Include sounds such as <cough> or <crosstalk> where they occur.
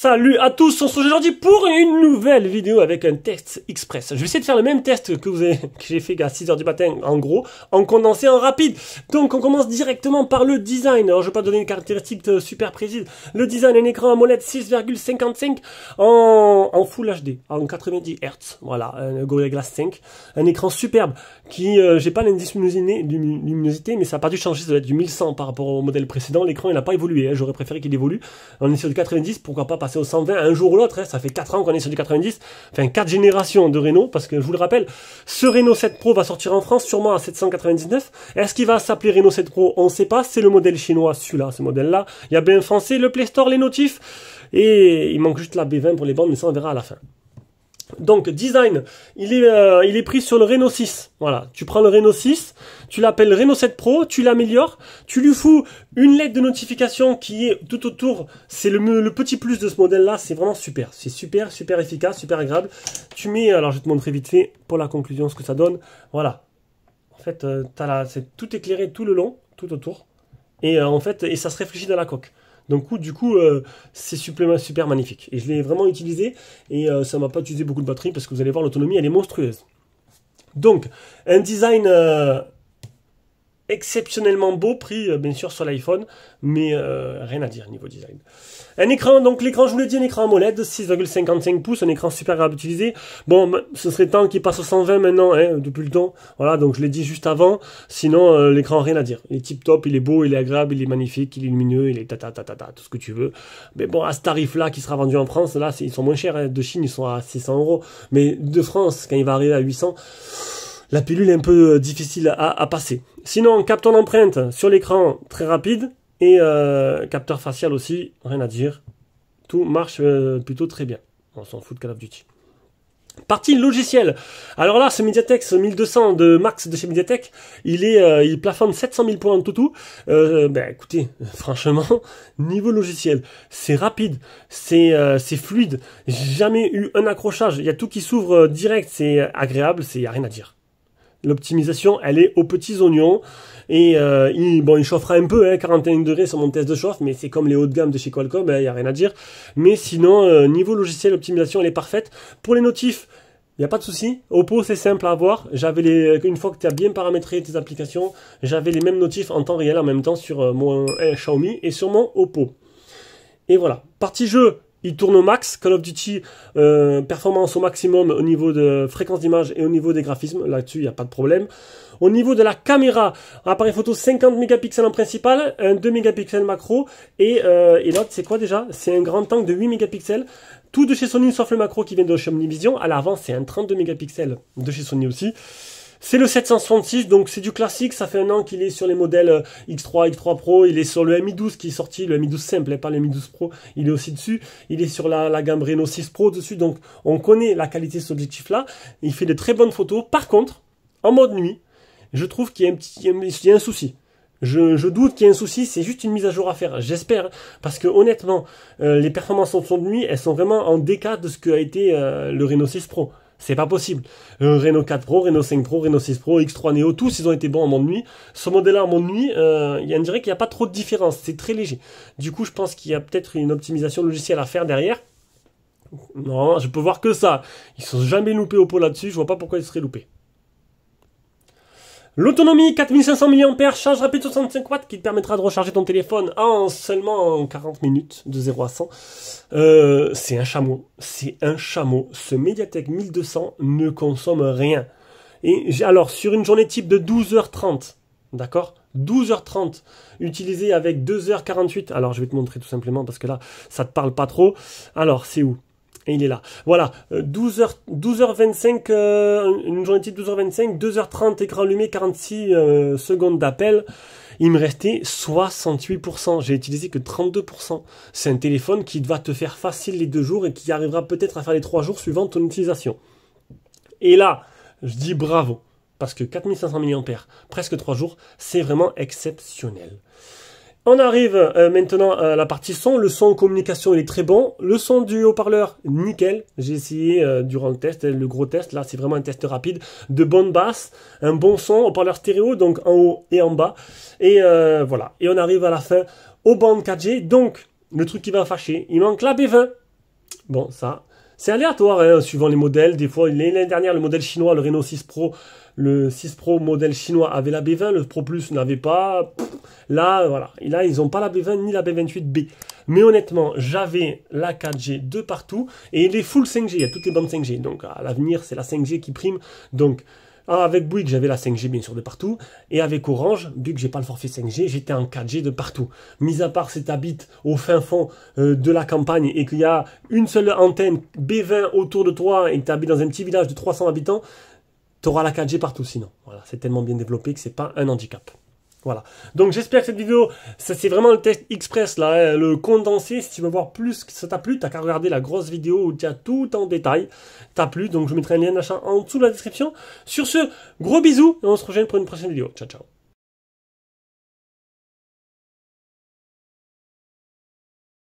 Salut à tous, on se retrouve aujourd'hui pour une nouvelle vidéo avec un test express. Je vais essayer de faire le même test que <laughs> que j'ai fait à 6h du matin, en gros, en condensé, en rapide. Donc on commence directement par le design. Alors je vais pas donner une caractéristique super précise. Le design, un écran AMOLED 6,55 en, en Full HD, en 90 Hz. Voilà, un Gorilla Glass 5. Un écran superbe qui, euh, j'ai pas l'indice luminosité, mais ça a pas dû changer, ça doit être du 1100 par rapport au modèle précédent. L'écran, il n'a pas évolué, hein. j'aurais préféré qu'il évolue. On est sur du 90, pourquoi pas c'est au 120 un jour ou l'autre. Hein, ça fait 4 ans qu'on est sur du 90, enfin 4 générations de Renault, parce que je vous le rappelle, ce Renault 7 Pro va sortir en France sûrement à 799. Est-ce qu'il va s'appeler Renault 7 Pro On ne sait pas. C'est le modèle chinois, celui-là, ce modèle-là. Il y a bien français, le Play Store, les notifs. Et il manque juste la B20 pour les bandes, mais ça on verra à la fin. Donc design, il est, euh, il est pris sur le Reno 6. Voilà, tu prends le Reno 6, tu l'appelles Reno 7 Pro, tu l'améliores, tu lui fous une lettre de notification qui est tout autour. C'est le, petit plus de ce modèle-là, c'est vraiment super. C'est super, super efficace, super agréable. Tu mets, alors je vais te montrer vite fait pour la conclusion ce que ça donne. Voilà. En fait, euh, c'est tout éclairé tout le long, tout autour. Et euh, en fait, et ça se réfléchit dans la coque. Donc, du coup, euh, c'est super, super magnifique. Et je l'ai vraiment utilisé et euh, ça m'a pas utilisé beaucoup de batterie parce que vous allez voir, l'autonomie, elle est monstrueuse. Donc, un design euh, exceptionnellement beau, prix euh, bien sûr sur l'iPhone, mais euh, rien à dire niveau design. Un écran, donc l'écran, je vous l'ai dit, un écran AMOLED, 6,55 pouces, un écran super agréable à utiliser. Bon, ce serait temps qu'il passe au 120 maintenant, hein, depuis le temps. Voilà, donc je l'ai dit juste avant. Sinon, euh, l'écran, rien à dire. Il est tip top, il est beau, il est agréable, il est magnifique, il est lumineux, il est tata tata tout ce que tu veux. Mais bon, à ce tarif-là qui sera vendu en France, là, ils sont moins chers. Hein. De Chine, ils sont à 600 euros. Mais de France, quand il va arriver à 800 la pilule est un peu euh, difficile à, passer. Sinon, capteur d'empreinte sur l'écran, très rapide. Et euh, capteur facial aussi, rien à dire. Tout marche euh, plutôt très bien. On s'en fout de Call of Duty. Partie logiciel. Alors là, ce Mediatek 1200 de Max de chez Mediatek, il est, il plafonne 700 000 points en tout. Euh, ben écoutez, <laughs> franchement, niveau logiciel, c'est rapide, c'est, c'est fluide. Jamais eu un accrochage. Il y a tout qui s'ouvre direct. C'est agréable. C'est y a rien à dire. L'optimisation, elle est aux petits oignons. Et euh, il, bon, il chauffera un peu, hein, 41 degrés sur mon test de chauffe, mais c'est comme les hauts de gamme de chez Qualcomm, il hein, n'y a rien à dire. Mais sinon, euh, niveau logiciel, l'optimisation, elle est parfaite. Pour les notifs, il n'y a pas de souci. Oppo, c'est simple à avoir. J'avais euh, une fois que tu as bien paramétré tes applications, j'avais les mêmes notifs en temps réel en même temps sur mon Xiaomi et sur mon Oppo. Et voilà. Partie jeu, il tourne au max. Call of Duty, euh, performance au maximum au niveau de fréquence d'image et au niveau des graphismes. Là-dessus, il n'y a pas de problème. Au niveau de la caméra, appareil photo 50 mégapixels en principal, un 2 mégapixels macro, euh, et, l'autre, c'est quoi déjà C'est un grand tank de 8 mégapixels. Tout de chez Sony, sauf le macro qui vient de chez Omnivision. À l'avant, c'est un 32 mégapixels de chez Sony aussi. C'est le 766, donc c'est du classique, ça fait un an qu'il est sur les modèles X3, euh, X3 Pro, il est sur le Mi12 qui est sorti, le Mi12 simple, et hein, pas le Mi12 Pro, il est aussi dessus, il est sur la, gamme Reno 6 Pro dessus, donc on connaît la qualité de cet objectif-là, il fait de très bonnes photos, par contre, en mode nuit, je trouve qu'il y a un, petit, un souci. Je, doute qu'il y ait un souci, c'est juste une mise à jour à faire, j'espère, parce que honnêtement, euh, les performances en fond de nuit, elles sont vraiment en décat de ce qu'a été euh, le Reno 6 Pro. C'est pas possible. Euh, Renault 4 Pro, Renault 5 Pro, Renault 6 Pro, X3 Neo, tous ils ont été bons en mode nuit. Ce modèle-là en mode nuit, il euh, y a, une dirait qu'il n'y a pas trop de différence. C'est très léger. Du coup, je pense qu'il y a peut-être une optimisation logicielle à faire derrière. Non, je peux voir que ça. Ils sont jamais loupés au pot là-dessus. Je vois pas pourquoi ils seraient loupés. L'autonomie 4500 mAh, charge rapide 65 watts qui te permettra de recharger ton téléphone en seulement 40 minutes de 0 à 100. Euh, c'est un chameau, c'est un chameau. Ce Mediatek 1200 ne consomme rien. Et alors sur une journée type de 12h30, d'accord 12h30 utilisé avec 2h48. Alors je vais te montrer tout simplement parce que là ça te parle pas trop. Alors c'est où et il est là. Voilà, 12h, euh, 12h25, euh, une journée de 12h25, 2h30 écran allumé, 46 euh, secondes d'appel. Il me restait 68%. J'ai utilisé que 32%. C'est un téléphone qui va te faire facile les deux jours et qui arrivera peut-être à faire les trois jours suivant ton utilisation. Et là, je dis bravo. Parce que 4500 mAh, presque trois jours, c'est vraiment exceptionnel. On arrive euh, maintenant à la partie son. Le son communication, il est très bon. Le son du haut-parleur, nickel. J'ai essayé euh, durant le test, euh, le gros test. Là, c'est vraiment un test rapide. De bonne basse. un bon son, haut-parleur stéréo, donc en haut et en bas. Et voilà. Et on arrive à la fin au bande 4G. Donc, le truc qui va fâcher, il manque la B20. Bon, ça, c'est aléatoire, hein, suivant les modèles. Des fois, l'année dernière, le modèle chinois, le Renault 6 Pro, le 6 Pro modèle chinois avait la B20, le Pro Plus n'avait pas. Là, voilà. Et là, ils n'ont pas la B20 ni la B28B. Mais honnêtement, j'avais la 4G de partout et il est full 5G. Il y a toutes les bandes 5G. Donc, à l'avenir, c'est la 5G qui prime. Donc, ah, avec Bouygues, j'avais la 5G bien sûr de partout. Et avec Orange, vu que j'ai pas le forfait 5G, j'étais en 4G de partout. Mis à part si t'habites au fin fond euh, de la campagne et qu'il y a une seule antenne B20 autour de toi et que t'habites dans un petit village de 300 habitants, t'auras la 4G partout sinon. Voilà, c'est tellement bien développé que c'est pas un handicap. Voilà. Donc j'espère que cette vidéo, c'est vraiment le test express là, hein, le condensé. Si tu veux voir plus, ça t'a plu, t'as qu'à regarder la grosse vidéo où tu as tout en détail. T'as plu, donc je mettrai un lien d'achat en dessous de la description. Sur ce, gros bisous et on se rejoint pour une prochaine vidéo. Ciao ciao.